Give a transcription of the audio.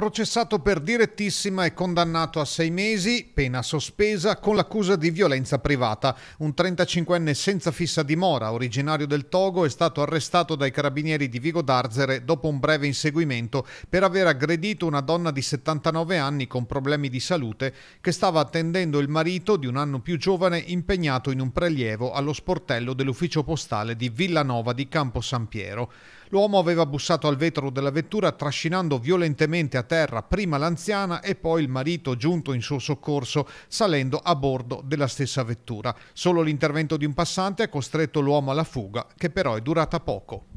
Processato per direttissima e condannato a sei mesi, pena sospesa, con l'accusa di violenza privata. Un 35enne senza fissa dimora, originario del Togo, è stato arrestato dai carabinieri di Vigo d'Arzere dopo un breve inseguimento per aver aggredito una donna di 79 anni con problemi di salute che stava attendendo il marito di un anno più giovane impegnato in un prelievo allo sportello dell'ufficio postale di Villanova di Campo San Piero. L'uomo aveva bussato al vetro della vettura trascinando violentemente a terra prima l'anziana e poi il marito giunto in suo soccorso salendo a bordo della stessa vettura. Solo l'intervento di un passante ha costretto l'uomo alla fuga che però è durata poco.